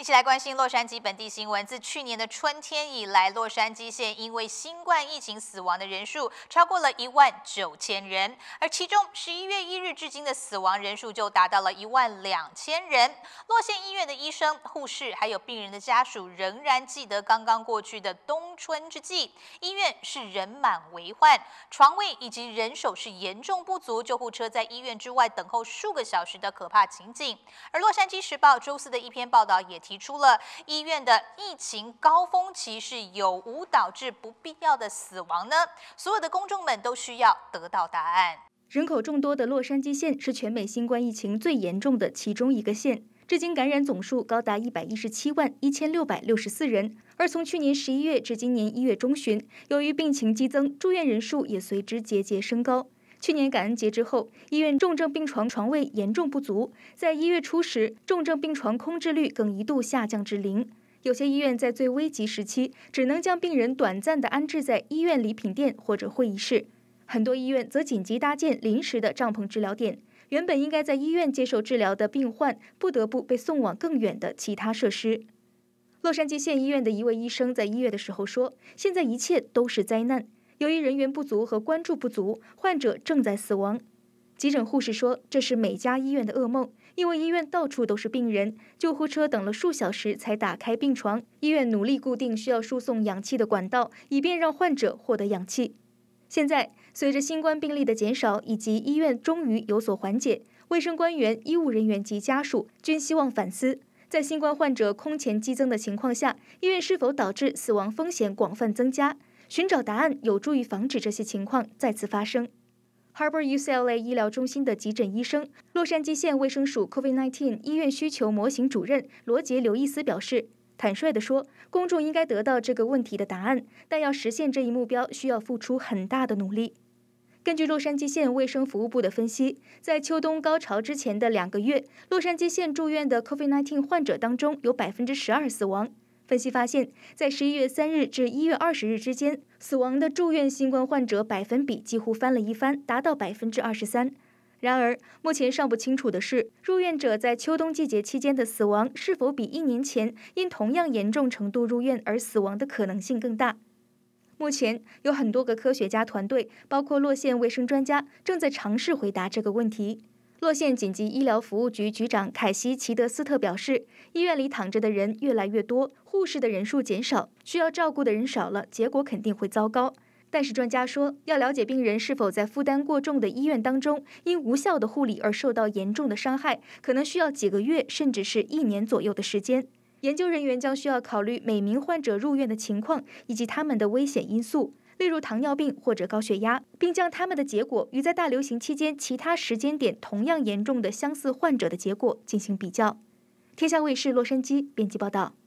一起来关心洛杉矶本地新闻。自去年的春天以来，洛杉矶县因为新冠疫情死亡的人数超过了一万九千人，而其中十一月一日至今的死亡人数就达到了一万两千人。洛县医院的医生、护士还有病人的家属仍然记得刚刚过去的冬春之际，医院是人满为患，床位以及人手是严重不足，救护车在医院之外等候数个小时的可怕情景。而《洛杉矶时报》周四的一篇报道也提。提出了医院的疫情高峰期是有无导致不必要的死亡呢？所有的公众们都需要得到答案。人口众多的洛杉矶县是全美新冠疫情最严重的其中一个县，至今感染总数高达一百一十七万一千六百六十四人。而从去年十一月至今年一月中旬，由于病情激增，住院人数也随之节节升高。去年感恩节之后，医院重症病床床位严重不足。在一月初时，重症病床空置率更一度下降至零。有些医院在最危急时期，只能将病人短暂的安置在医院礼品店或者会议室。很多医院则紧急搭建临时的帐篷治疗点。原本应该在医院接受治疗的病患，不得不被送往更远的其他设施。洛杉矶县医院的一位医生在一月的时候说：“现在一切都是灾难。”由于人员不足和关注不足，患者正在死亡。急诊护士说：“这是每家医院的噩梦，因为医院到处都是病人。救护车等了数小时才打开病床。医院努力固定需要输送氧气的管道，以便让患者获得氧气。”现在，随着新冠病例的减少以及医院终于有所缓解，卫生官员、医务人员及家属均希望反思：在新冠患者空前激增的情况下，医院是否导致死亡风险广泛增加？寻找答案有助于防止这些情况再次发生。Harbor UCLA 医疗中心的急诊医生、洛杉矶县卫生署 COVID-19 医院需求模型主任罗杰·刘易斯表示：“坦率地说，公众应该得到这个问题的答案，但要实现这一目标，需要付出很大的努力。”根据洛杉矶县卫生服务部的分析，在秋冬高潮之前的两个月，洛杉矶县住院的 COVID-19 患者当中有百分之十二死亡。分析发现，在十一月三日至一月二十日之间，死亡的住院新冠患者百分比几乎翻了一番，达到百分之二十三。然而，目前尚不清楚的是，入院者在秋冬季节期间的死亡是否比一年前因同样严重程度入院而死亡的可能性更大。目前，有很多个科学家团队，包括洛县卫生专家，正在尝试回答这个问题。洛县紧急医疗服务局局长凯西齐德斯特表示：“医院里躺着的人越来越多，护士的人数减少，需要照顾的人少了，结果肯定会糟糕。”但是专家说，要了解病人是否在负担过重的医院当中因无效的护理而受到严重的伤害，可能需要几个月甚至是一年左右的时间。研究人员将需要考虑每名患者入院的情况以及他们的危险因素。例如糖尿病或者高血压，并将他们的结果与在大流行期间其他时间点同样严重的相似患者的结果进行比较。天下卫视洛杉矶编辑报道。